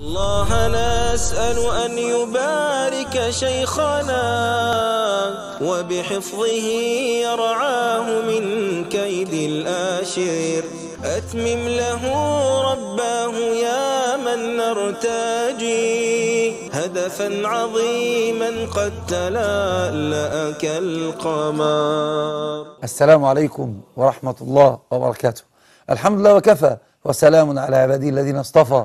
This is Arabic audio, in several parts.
الله نسأل أن يبارك شيخنا وبحفظه يرعاه من كيد الآشر أتمم له رباه يا من نرتجي هدفا عظيما قد تلألأ كالقمر السلام عليكم ورحمة الله وبركاته الحمد لله وكفى وسلام على عباده الذين اصطفى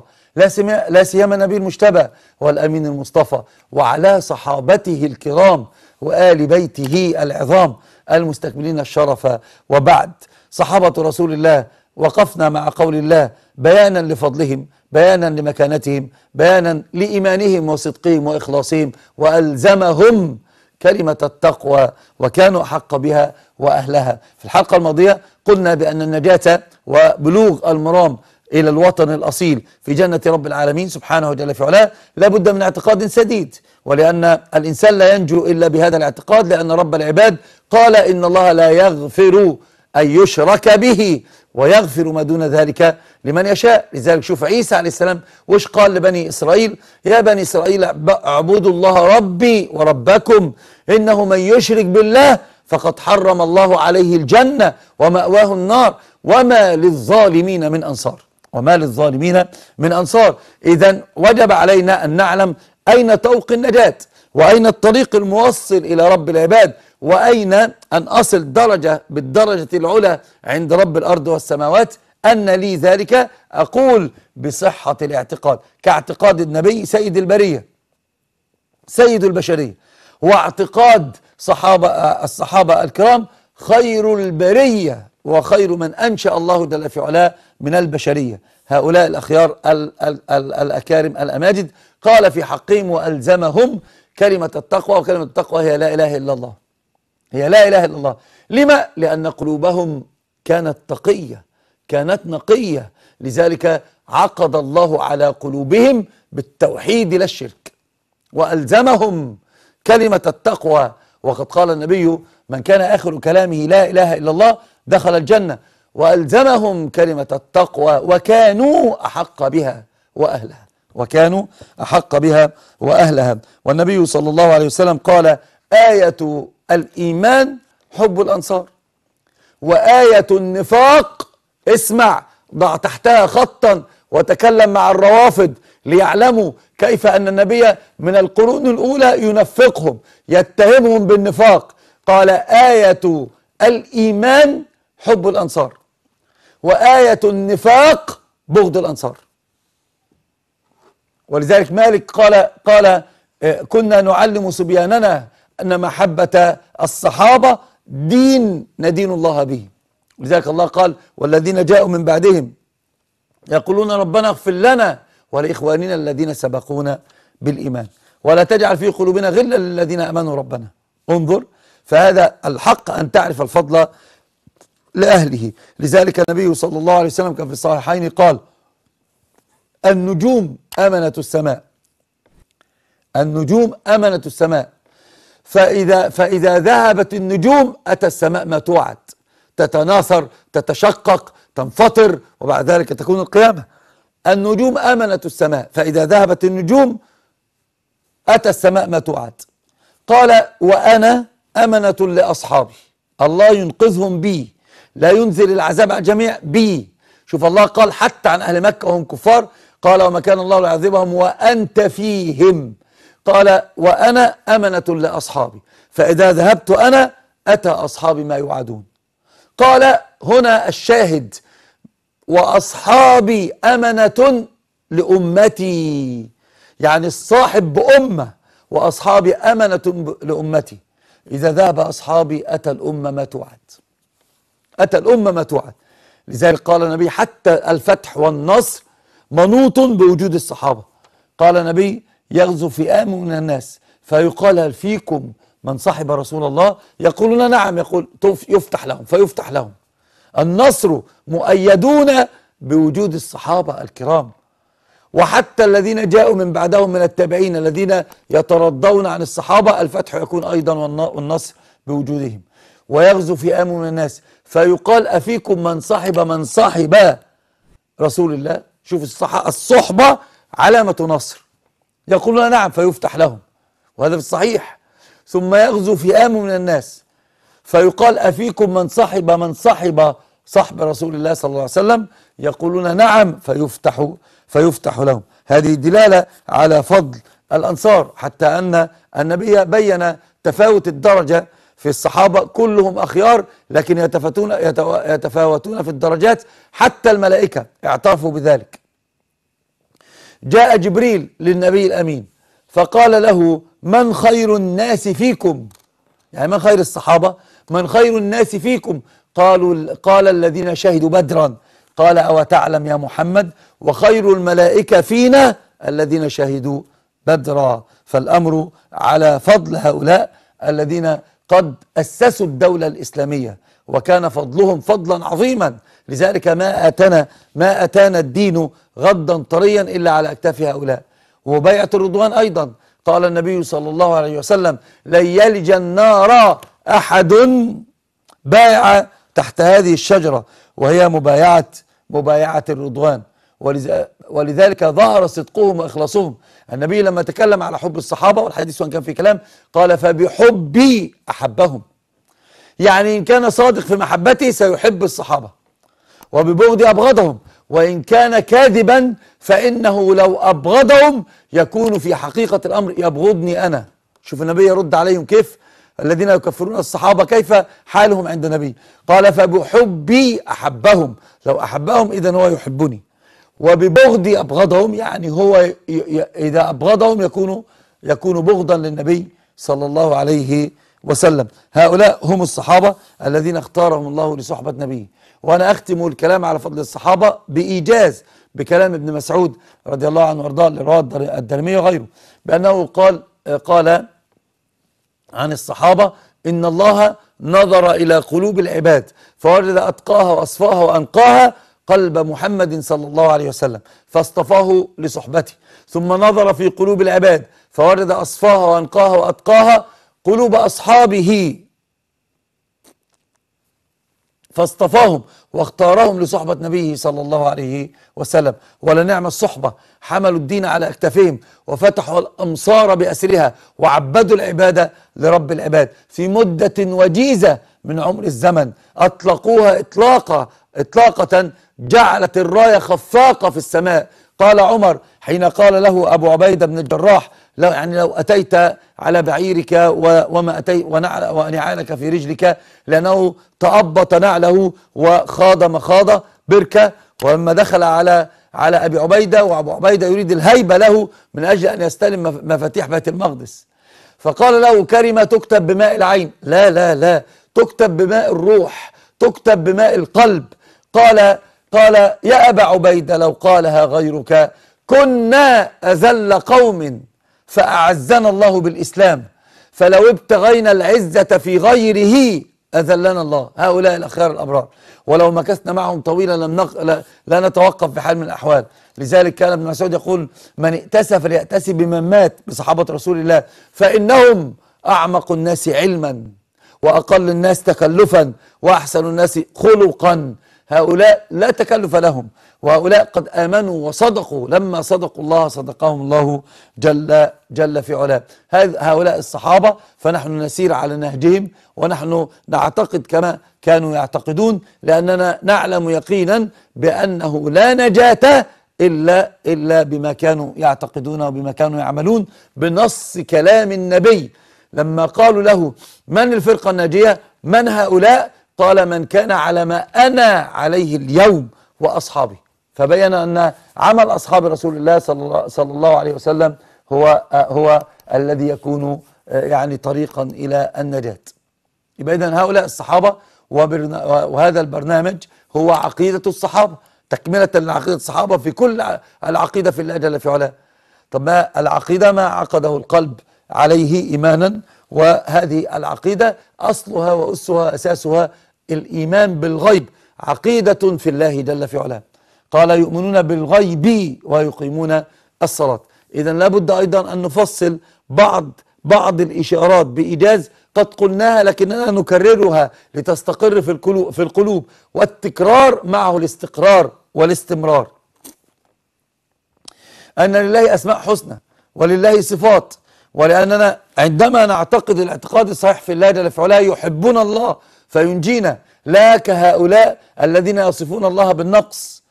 لا سيما النبي المجتبى والأمين المصطفى وعلى صحابته الكرام وآل بيته العظام المستكملين الشرف وبعد صحابة رسول الله وقفنا مع قول الله بيانا لفضلهم بيانا لمكانتهم بيانا لإيمانهم وصدقهم وإخلاصهم وألزمهم كلمة التقوى وكانوا أحق بها وأهلها في الحلقة الماضية قلنا بأن النجاة وبلوغ المرام إلى الوطن الأصيل في جنة رب العالمين سبحانه وتعالى في علاه لابد من اعتقاد سديد ولأن الإنسان لا ينجو إلا بهذا الاعتقاد لأن رب العباد قال إن الله لا يغفر أن يشرك به ويغفر ما دون ذلك لمن يشاء لذلك شوف عيسى عليه السلام وش قال لبني إسرائيل يا بني إسرائيل اعبدوا الله ربي وربكم إنه من يشرك بالله فقد حرم الله عليه الجنة ومأواه النار وما للظالمين من أنصار وما للظالمين من أنصار إذا وجب علينا أن نعلم أين طوق النجاة وأين الطريق الموصل إلى رب العباد وأين أن أصل درجة بالدرجة العلى عند رب الأرض والسماوات أن لي ذلك أقول بصحة الاعتقاد كاعتقاد النبي سيد البرية سيد البشرية واعتقاد صحابة الصحابة الكرام خير البرية وخير من أنشأ الله جل في علاه من البشرية هؤلاء الأخيار الـ الـ الـ الأكارم الأماجد قال في حقهم وألزمهم كلمة التقوى وكلمة التقوى هي لا إله إلا الله هي لا إله إلا الله لما؟ لأن قلوبهم كانت تقية كانت نقية لذلك عقد الله على قلوبهم بالتوحيد لا الشرك وألزمهم كلمة التقوى وقد قال النبي من كان آخر كلامه لا إله إلا الله دخل الجنة وألزمهم كلمة التقوى وكانوا أحق بها وأهلها وكانوا أحق بها وأهلها والنبي صلى الله عليه وسلم قال آية الإيمان حب الأنصار وآية النفاق اسمع ضع تحتها خطا وتكلم مع الروافض ليعلموا كيف أن النبي من القرون الأولى ينفقهم يتهمهم بالنفاق قال آية الإيمان حب الأنصار وآية النفاق بغض الأنصار ولذلك مالك قال قال آه، كنا نعلم صبياننا أن محبة الصحابة دين ندين الله به لذلك الله قال والذين جاءوا من بعدهم يقولون ربنا اغفر لنا ولإخواننا الذين سبقونا بالإيمان ولا تجعل في قلوبنا غلا للذين امنوا ربنا انظر فهذا الحق ان تعرف الفضل لأهله لذلك النبي صلى الله عليه وسلم كان في الصحيحين قال النجوم أمنة السماء النجوم أمنة السماء فإذا, فإذا ذهبت النجوم أتى السماء ما توعد تتناثر تتشقق تنفطر وبعد ذلك تكون القيامة النجوم أمنة السماء فإذا ذهبت النجوم أتى السماء ما توعد قال وأنا أمنة لأصحابي الله ينقذهم بي لا ينزل العذاب على الجميع بي شوف الله قال حتى عن أهل مكة وهم كفار قال وما كان الله ليعذبهم وأنت فيهم قال وأنا أمنة لأصحابي فإذا ذهبت أنا أتى أصحابي ما يوعدون قال هنا الشاهد وأصحابي أمنة لأمتي يعني الصاحب بأمة وأصحابي أمنة لأمتي إذا ذهب أصحابي أتى الأمة ما توعد أتى الأمة ما توعد لذلك قال النبي حتى الفتح والنصر منوط بوجود الصحابة قال النبي يغزو فئام من الناس فيقال هل فيكم من صحب رسول الله يقولون نعم يقول يفتح لهم فيفتح لهم النصر مؤيدون بوجود الصحابة الكرام وحتى الذين جاءوا من بعدهم من التابعين الذين يترضون عن الصحابة الفتح يكون أيضا والنصر بوجودهم ويغزو في من الناس فيقال أفيكم من صحب من صحب رسول الله شوف الصحبة علامة نصر يقولون نعم فيفتح لهم وهذا في الصحيح ثم يغزو فئام من الناس فيقال أفيكم من صحب من صحب صحب رسول الله صلى الله عليه وسلم يقولون نعم فيفتح فيفتح لهم هذه دلالة على فضل الأنصار حتى أن النبي بين تفاوت الدرجة في الصحابة كلهم أخيار لكن يتفاتون يتفاوتون في الدرجات حتى الملائكة اعترفوا بذلك جاء جبريل للنبي الأمين فقال له من خير الناس فيكم يعني من خير الصحابة من خير الناس فيكم قالوا قال الذين شهدوا بدرا قال أو تعلم يا محمد وخير الملائكة فينا الذين شهدوا بدرا فالأمر على فضل هؤلاء الذين قد أسسوا الدولة الإسلامية وكان فضلهم فضلا عظيما لذلك ما أتانا ما أتانا الدين غدا طريا إلا على أكتاف هؤلاء وبيعة الرضوان أيضا قال النبي صلى الله عليه وسلم لن يلج النار أحد بايع تحت هذه الشجرة وهي مبايعة مبايعة الرضوان ولذلك ظهر صدقهم وإخلاصهم النبي لما تكلم على حب الصحابة والحديث وان كان في كلام قال فبحبي أحبهم يعني إن كان صادق في محبتي سيحب الصحابة وببغضي أبغضهم وإن كان كاذبا فإنه لو أبغضهم يكون في حقيقة الأمر يبغضني أنا شوف النبي يرد عليهم كيف الذين يكفرون الصحابة كيف حالهم عند النبي قال فبحبي أحبهم لو أحبهم إذا هو يحبني وببغضي أبغضهم يعني هو إذا أبغضهم يكون يكون بغضا للنبي صلى الله عليه وسلم هؤلاء هم الصحابة الذين اختارهم الله لصحبة نبيه وأنا أختم الكلام على فضل الصحابة بإيجاز بكلام ابن مسعود رضي الله عنه وارضاه لرواه الدرمية وغيره بأنه قال قال عن الصحابة إن الله نظر إلى قلوب العباد فوجد أتقاها وأصفاها وأنقاها قلب محمد صلى الله عليه وسلم فاصطفاه لصحبته ثم نظر في قلوب العباد فورد أصفاها وأنقاها وأتقاها قلوب أصحابه فاصطفاهم واختارهم لصحبة نبيه صلى الله عليه وسلم ولنعم الصحبة حملوا الدين على أكتافهم وفتحوا الأمصار بأسرها وعبدوا العبادة لرب العباد في مدة وجيزة من عمر الزمن أطلقوها إطلاقة إطلاقة جعلت الراية خفاقة في السماء قال عمر حين قال له أبو عبيدة بن الجراح لو يعني لو أتيت على بعيرك وما اتيت ونعل ونعالك في رجلك لأنه تأبط نعله وخاض مخاض بركة ولما دخل على على أبي عبيدة وأبو عبيدة يريد الهيبة له من أجل أن يستلم مفاتيح بيت المقدس فقال له كلمة تكتب بماء العين لا لا لا تكتب بماء الروح تكتب بماء القلب قال قال يا أبا عبيدة لو قالها غيرك كنا أذل قوم فأعزنا الله بالإسلام فلو ابتغينا العزة في غيره أذلنا الله هؤلاء الأخيار الأبرار ولو مكثنا معهم طويلا لم نق... لا... لا نتوقف في حال من الأحوال لذلك كان ابن مسعود يقول من ائتسى فليأتسي بمن مات بصحابة رسول الله فإنهم أعمق الناس علما وأقل الناس تكلفا وأحسن الناس خلقا هؤلاء لا تكلف لهم وهؤلاء قد آمنوا وصدقوا لما صدقوا الله صدقهم الله جل, جل في علاه هؤلاء الصحابة فنحن نسير على نهجهم ونحن نعتقد كما كانوا يعتقدون لأننا نعلم يقينا بأنه لا نجاة إلا, إلا بما كانوا يعتقدون وبما كانوا يعملون بنص كلام النبي لما قالوا له من الفرقة الناجية من هؤلاء قال من كان على ما أنا عليه اليوم وأصحابي فبين أن عمل أصحاب رسول الله صلى الله عليه وسلم هو هو الذي يكون يعني طريقا إلى النجاة يبقى إذا هؤلاء الصحابة وهذا البرنامج هو عقيدة الصحابة تكملة لعقيدة الصحابة في كل العقيدة في الله جل في علاه طب ما العقيدة ما عقده القلب عليه إيمانا وهذه العقيدة أصلها وأسها أساسها الإيمان بالغيب عقيدة في الله جل في علاه قال يؤمنون بالغيب ويقيمون الصلاة إذا لابد أيضا أن نفصل بعض بعض الإشارات بإيجاز قد قلناها لكننا نكررها لتستقر في القلوب, في القلوب والتكرار معه الاستقرار والاستمرار أن لله أسماء حسنى ولله صفات ولأننا عندما نعتقد الاعتقاد الصحيح في الله جل في علاه يحبنا الله فينجينا لا كهؤلاء الذين يصفون الله بالنقص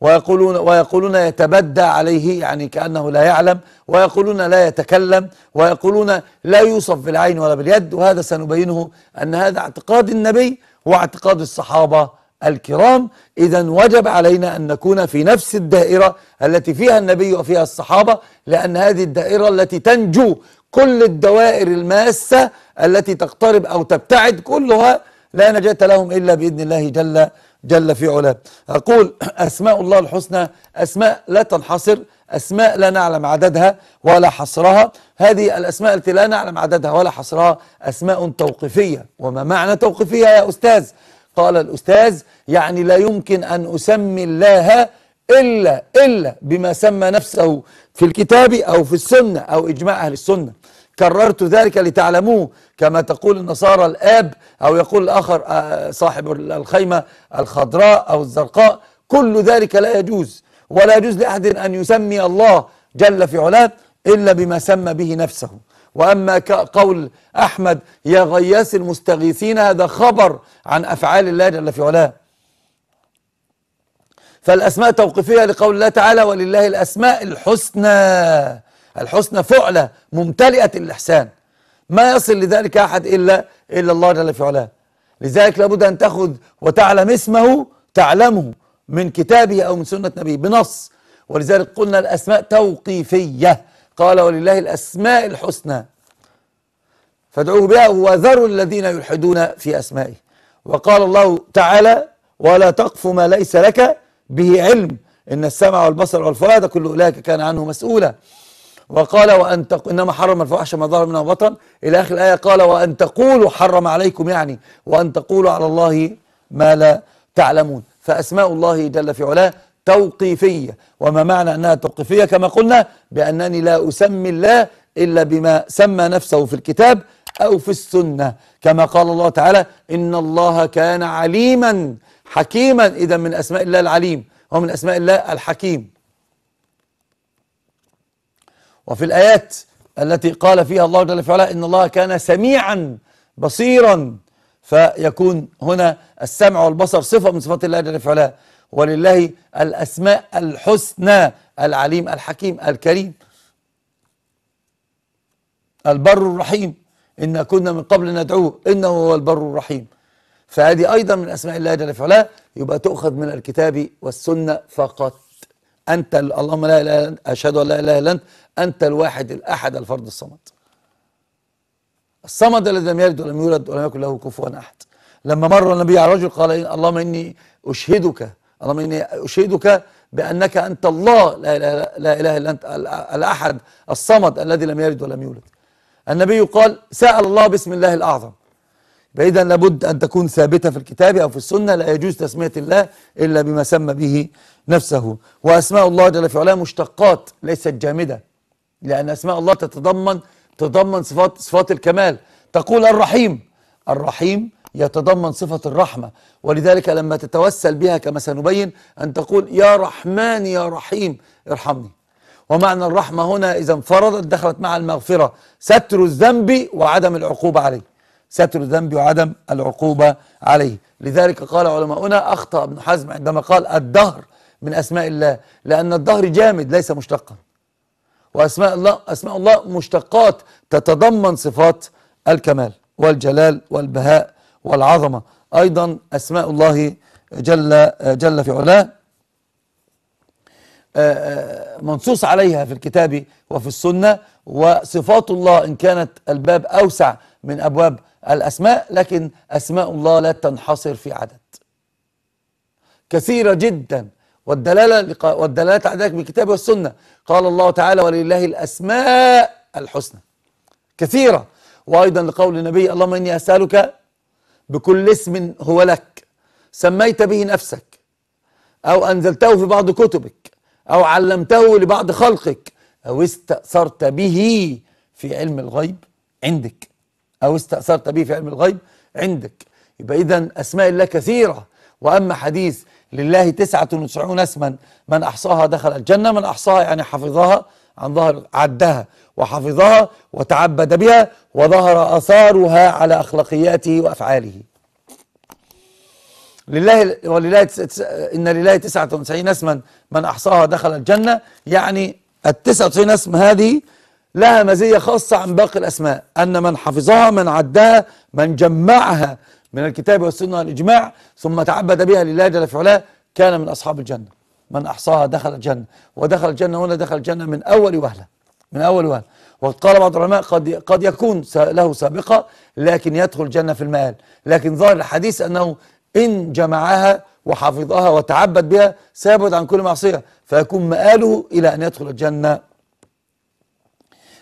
ويقولون ويقولون يتبدى عليه يعني كانه لا يعلم ويقولون لا يتكلم ويقولون لا يوصف بالعين ولا باليد وهذا سنبينه ان هذا اعتقاد النبي واعتقاد الصحابه الكرام اذا وجب علينا ان نكون في نفس الدائره التي فيها النبي وفيها الصحابه لان هذه الدائره التي تنجو كل الدوائر الماسه التي تقترب او تبتعد كلها لا نجاة لهم إلا بإذن الله جل جل في علاه أقول أسماء الله الحسنى أسماء لا تنحصر أسماء لا نعلم عددها ولا حصرها هذه الأسماء التي لا نعلم عددها ولا حصرها أسماء توقيفية وما معنى توقيفية يا أستاذ قال الأستاذ يعني لا يمكن أن أسمي الله إلا إلا بما سمى نفسه في الكتاب أو في السنة أو إجماع أهل السنة كررت ذلك لتعلموه كما تقول النصارى الآب أو يقول الآخر آه، صاحب الخيمة الخضراء أو الزرقاء كل ذلك لا يجوز ولا يجوز لأحد أن يسمي الله جل في علاه إلا بما سمى به نفسه وأما قول أحمد يا غياس المستغيثين هذا خبر عن أفعال الله جل في علاه فالأسماء توقيفية لقول الله تعالى ولله الأسماء الحسنى الحسنى فعلة ممتلئة الإحسان ما يصل لذلك أحد إلا إلا الله جل في علاه لذلك لابد أن تأخذ وتعلم اسمه تعلمه من كتابه أو من سنة نبيه بنص ولذلك قلنا الأسماء توقيفية قال ولله الأسماء الحسنى فادعوه بها وذروا الذين يلحدون في أسمائه وقال الله تعالى ولا تقف ما ليس لك به علم إن السمع والبصر والفؤاد كل أولئك كان عنه مسؤولا وقال وأن تق... إنما حرم الفواحش ما ظهر منها بطن إلى آخر الآية قال وأن تقولوا حرم عليكم يعني وأن تقولوا على الله ما لا تعلمون فأسماء الله جل في علاه توقيفية وما معنى أنها توقيفية كما قلنا بأنني لا أسمي الله إلا بما سمى نفسه في الكتاب أو في السنة كما قال الله تعالى إن الله كان عليما حكيما إذا من أسماء الله العليم ومن أسماء الله الحكيم وفي الآيات التي قال فيها الله جل وعلا إن الله كان سميعا بصيرا فيكون هنا السمع والبصر صفة من صفات الله جل وعلا ولله الأسماء الحسنى العليم الحكيم الكريم البر الرحيم إن كنا من قبل ندعوه إنه هو البر الرحيم فهذه أيضا من أسماء الله جل وعلا يبقى تؤخذ من الكتاب والسنة فقط انت اللهم لا اله الا انت اشهد ان لا اله الا انت انت الواحد الاحد الفرد الصمد الصمد الذي لم يلد ولم يولد ولم يكن له كفوا احد لما مر النبي على رجل قال اللهم اني اشهدك اللهم اني اشهدك بانك انت الله لا اله لا اله الا انت الاحد الصمد الذي لم يلد ولم يولد النبي قال سال الله بسم الله الاعظم فإذا لابد أن تكون ثابتة في الكتاب أو في السنة لا يجوز تسمية الله إلا بما سمى به نفسه وأسماء الله جل في علاه مشتقات ليست جامدة لأن أسماء الله تتضمن تتضمن صفات صفات الكمال تقول الرحيم الرحيم يتضمن صفة الرحمة ولذلك لما تتوسل بها كما سنبين أن تقول يا رحمن يا رحيم ارحمني ومعنى الرحمة هنا إذا انفردت دخلت مع المغفرة ستر الذنب وعدم العقوبة عليه ستر الذنب وعدم العقوبة عليه لذلك قال علماؤنا أخطأ ابن حزم عندما قال الدهر من أسماء الله لأن الدهر جامد ليس مشتقا وأسماء الله أسماء الله مشتقات تتضمن صفات الكمال والجلال والبهاء والعظمة أيضا أسماء الله جل, جل في علاه آه، آه، منصوص عليها في الكتاب وفي السنة وصفات الله إن كانت الباب أوسع من أبواب الأسماء لكن أسماء الله لا تنحصر في عدد كثيرة جدا والدلالة والدلالة على ذلك بالكتاب والسنة قال الله تعالى ولله الأسماء الحسنى كثيرة وأيضا لقول النبي اللهم إني أسألك بكل اسم هو لك سميت به نفسك أو أنزلته في بعض كتبك أو علمته لبعض خلقك أو استأثرت به في علم الغيب عندك أو استأثرت به في علم الغيب عندك يبقى إذا أسماء الله كثيرة وأما حديث لله تسعة وتسعون اسما من أحصاها دخل الجنة من أحصاها يعني حفظها عن ظهر عدها وحفظها وتعبد بها وظهر أثارها على أخلاقياته وأفعاله لله ولله تس... إن لله 99 اسما من أحصاها دخل الجنة يعني ال 99 اسم هذه لها مزية خاصة عن باقي الأسماء أن من حفظها من عدها من جمعها من الكتاب والسنة والإجماع ثم تعبد بها لله جل في علاه كان من أصحاب الجنة من أحصاها دخل الجنة ودخل الجنة هنا دخل الجنة من أول وهلة من أول وهلة وقال بعض العلماء قد قد يكون له سابقة لكن يدخل الجنة في المال لكن ظاهر الحديث أنه إن جمعها وحفظها وتعبد بها سيبعد عن كل معصية فيكون مآله إلى أن يدخل الجنة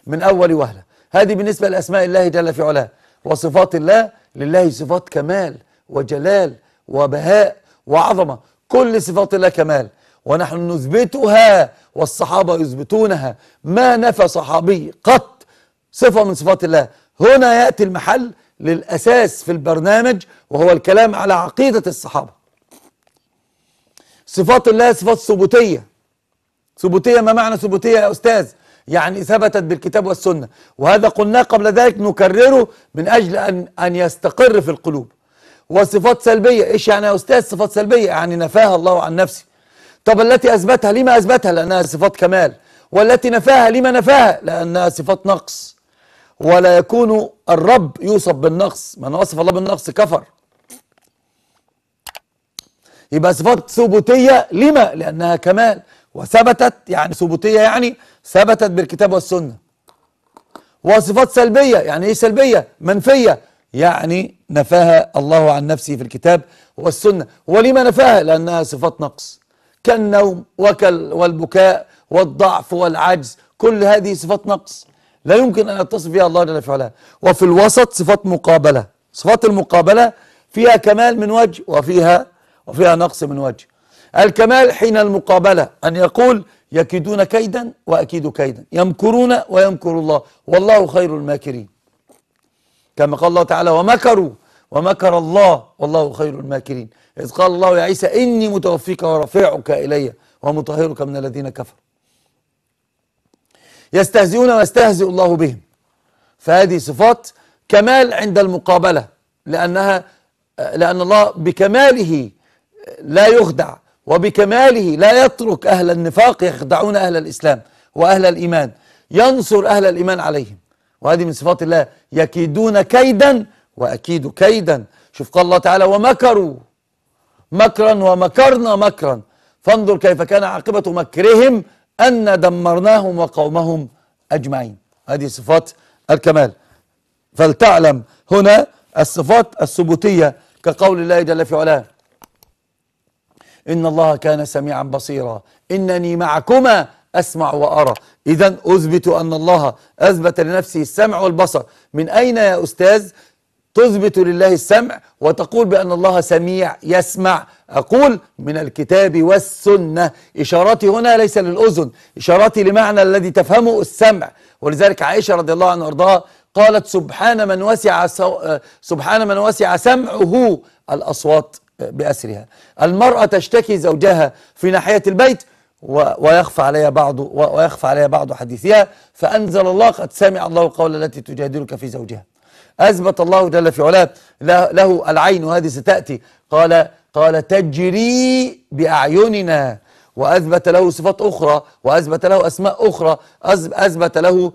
من أول وهلة هذه بالنسبة لأسماء الله جل في علاه وصفات الله لله صفات كمال وجلال وبهاء وعظمة كل صفات الله كمال ونحن نثبتها والصحابة يثبتونها ما نفى صحابي قط صفة من صفات الله هنا يأتي المحل للأساس في البرنامج وهو الكلام على عقيدة الصحابة صفات الله صفات ثبوتية ثبوتية ما معنى ثبوتية يا أستاذ يعني ثبتت بالكتاب والسنة وهذا قلناه قبل ذلك نكرره من أجل أن, أن يستقر في القلوب وصفات سلبية إيش يعني يا أستاذ صفات سلبية يعني نفاها الله عن نفسي طب التي أثبتها لما أثبتها لأنها صفات كمال والتي نفاها لما نفاها لأنها صفات نقص ولا يكون الرب يوصف بالنقص من وصف الله بالنقص كفر يبقى صفات ثبوتية لما لأنها كمال وثبتت يعني ثبوتية يعني ثبتت بالكتاب والسنة وصفات سلبية يعني ايه سلبية منفية يعني نفاها الله عن نفسه في الكتاب والسنة ولما نفاها لأنها صفات نقص كالنوم وكال والبكاء والضعف والعجز كل هذه صفات نقص لا يمكن أن يتصف بها الله جل وعلا وفي الوسط صفات مقابلة صفات المقابلة فيها كمال من وجه وفيها وفيها نقص من وجه الكمال حين المقابلة أن يقول يكيدون كيدا وأكيد كيدا يمكرون ويمكر الله والله خير الماكرين كما قال الله تعالى ومكروا ومكر الله والله خير الماكرين إذ قال الله يا عيسى إني متوفيك ورفيعك إلي ومطهرك من الذين كفروا يستهزئون ويستهزئ الله بهم فهذه صفات كمال عند المقابلة لأنها لأن الله بكماله لا يخدع وبكماله لا يترك أهل النفاق يخدعون أهل الإسلام وأهل الإيمان ينصر أهل الإيمان عليهم وهذه من صفات الله يكيدون كيدا وأكيد كيدا شوف قال الله تعالى ومكروا مكرا ومكرنا مكرا فانظر كيف كان عاقبة مكرهم أن دمرناهم وقومهم أجمعين هذه صفات الكمال فلتعلم هنا الصفات الثبوتية كقول الله جل في علاه إن الله كان سميعا بصيرا إنني معكما أسمع وأرى إذا أثبت أن الله أثبت لنفسه السمع والبصر من أين يا أستاذ تثبت لله السمع وتقول بأن الله سميع يسمع أقول من الكتاب والسنة إشارتي هنا ليس للأذن إشارتي لمعنى الذي تفهمه السمع ولذلك عائشة رضي الله عنها وارضاها قالت سبحان من وسع سو... آه، سبحان من وسع سمعه الأصوات بأسرها المرأة تشتكي زوجها في ناحية البيت ويخفى عليها بعض ويخفى عليها بعض حديثها فأنزل الله قد سمع الله قول التي تجادلك في زوجها أثبت الله جل في علاه له العين هذه ستأتي قال قال تجري بأعيننا وأثبت له صفات أخرى وأثبت له أسماء أخرى أثبت له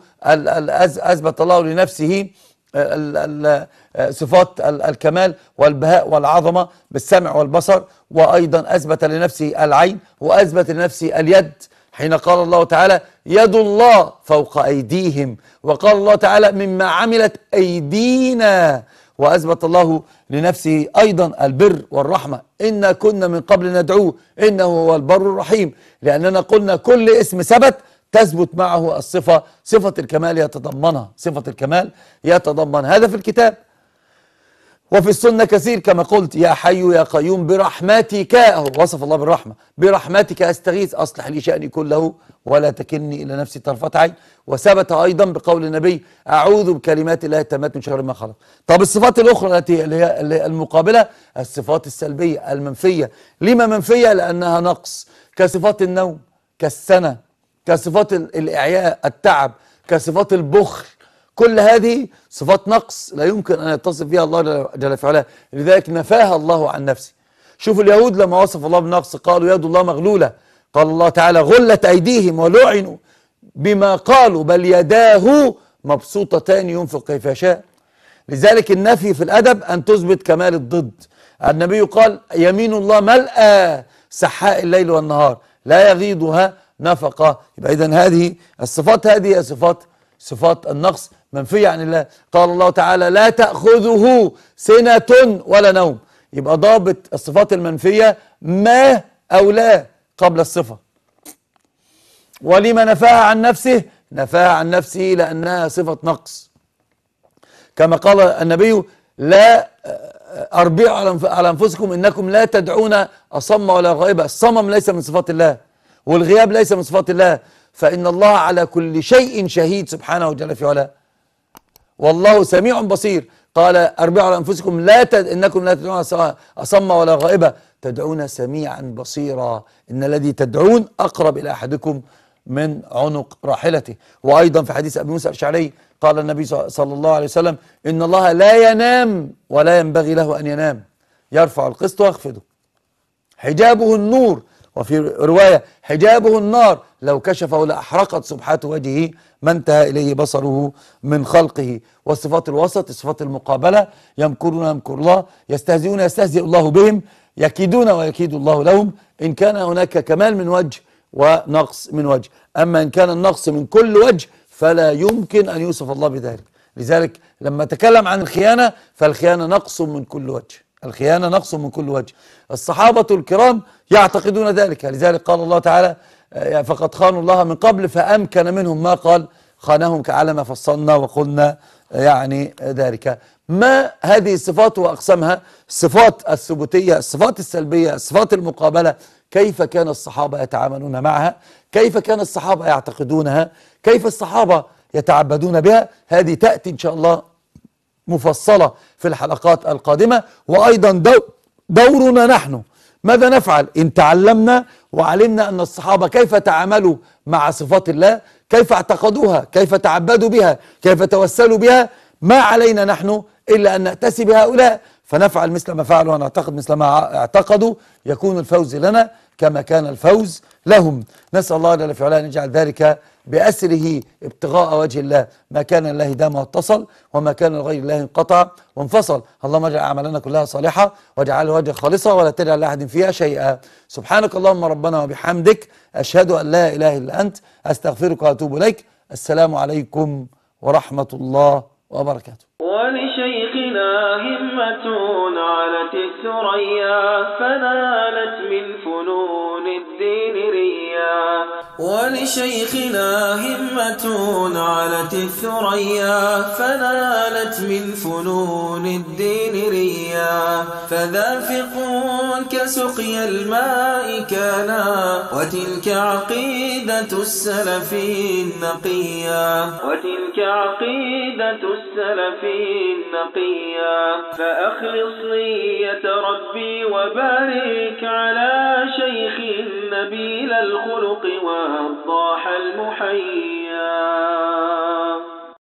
أثبت الله لنفسه آه، صفات الكمال والبهاء والعظمة بالسمع والبصر وأيضا أثبت لنفسه العين وأثبت لنفسه اليد حين قال الله تعالى يد الله فوق أيديهم وقال الله تعالى مما عملت أيدينا وأثبت الله لنفسه أيضا البر والرحمة إنا كنا من قبل ندعوه إنه هو البر الرحيم لأننا قلنا كل اسم ثبت تثبت معه الصفة صفة الكمال يتضمنها صفة الكمال يتضمن هذا في الكتاب وفي السنة كثير كما قلت يا حي يا قيوم برحمتك وصف الله بالرحمة برحمتك أستغيث أصلح لي شأني كله ولا تكلني إلى نفسي طرفة عين وثبت أيضا بقول النبي أعوذ بكلمات الله التامات من شر ما خلق طب الصفات الأخرى التي هي المقابلة الصفات السلبية المنفية لما منفية لأنها نقص كصفات النوم كالسنة كصفات الإعياء التعب كصفات البخل كل هذه صفات نقص لا يمكن أن يتصف بها الله جل وعلا لذلك نفاها الله عن نفسه شوفوا اليهود لما وصف الله بالنقص قالوا يد الله مغلولة قال الله تعالى غلت أيديهم ولعنوا بما قالوا بل يداه مبسوطتان ينفق كيف يشاء لذلك النفي في الأدب أن تثبت كمال الضد النبي قال يمين الله ملأى سحاء الليل والنهار لا يغيضها نفقة يبقى إذا هذه الصفات هذه صفات صفات النقص منفية عن الله قال الله تعالى لا تأخذه سنة ولا نوم يبقى ضابط الصفات المنفية ما أو لا قبل الصفة ولما نفاها عن نفسه نفاها عن نفسه لأنها صفة نقص كما قال النبي لا آه، أربيع على أنفسكم إنكم لا تدعون أصم ولا غائبة الصمم ليس من صفات الله والغياب ليس من صفات الله فإن الله على كل شيء شهيد سبحانه وتعالى في علاه والله سميع بصير قال أربعوا على أنفسكم لا تد... إنكم لا تدعون أصم ولا غائبة تدعون سميعا بصيرا إن الذي تدعون أقرب إلى أحدكم من عنق راحلته وأيضا في حديث أبي موسى الأشعري قال النبي صلى الله عليه وسلم إن الله لا ينام ولا ينبغي له أن ينام يرفع القسط ويخفضه حجابه النور وفي رواية حجابه النار لو كشفه لأحرقت سبحات وجهه ما انتهى إليه بصره من خلقه والصفات الوسط صفات المقابلة يمكرون يمكر الله يستهزئون يستهزئ الله بهم يكيدون ويكيد الله لهم إن كان هناك كمال من وجه ونقص من وجه أما إن كان النقص من كل وجه فلا يمكن أن يوصف الله بذلك لذلك لما تكلم عن الخيانة فالخيانة نقص من كل وجه الخيانة نقص من كل وجه الصحابة الكرام يعتقدون ذلك لذلك قال الله تعالى آه، فقد خانوا الله من قبل فأمكن منهم ما قال خانهم كعلى ما فصلنا وقلنا آه، يعني آه، ذلك ما هذه الصفات وأقسامها الصفات الثبوتية الصفات السلبية الصفات المقابلة كيف كان الصحابة يتعاملون معها كيف كان الصحابة يعتقدونها كيف الصحابة يتعبدون بها هذه تأتي إن شاء الله مفصلة في الحلقات القادمة وأيضا دو دورنا نحن ماذا نفعل إن تعلمنا وعلمنا أن الصحابة كيف تعاملوا مع صفات الله كيف اعتقدوها كيف تعبدوا بها كيف توسلوا بها ما علينا نحن إلا أن نأتسي بهؤلاء فنفعل مثل ما فعلوا ونعتقد مثل ما اعتقدوا يكون الفوز لنا كما كان الفوز لهم نسأل الله جل في علاه أن يجعل ذلك بأسره ابتغاء وجه الله ما كان لله دام اتصل وما كان لغير الله انقطع وانفصل اللهم اجعل أعمالنا كلها صالحة واجعلها وجه خالصة ولا تجعل لأحد فيها شيئا سبحانك اللهم ربنا وبحمدك أشهد أن لا إله إلا أنت أستغفرك وأتوب إليك السلام عليكم ورحمة الله وبركاته شيخنا همة علت الثريا فنالت من فنون الدين ريا ولشيخنا همة علت الثريا فنالت من فنون الدين ريا فذافقون كسقي الماء كانا وتلك عقيدة السلف النقيا وتلك عقيدة السلف النقيا فأخلص نية ربي وبارك على شيخ نبيل الخلق و طاح المحيا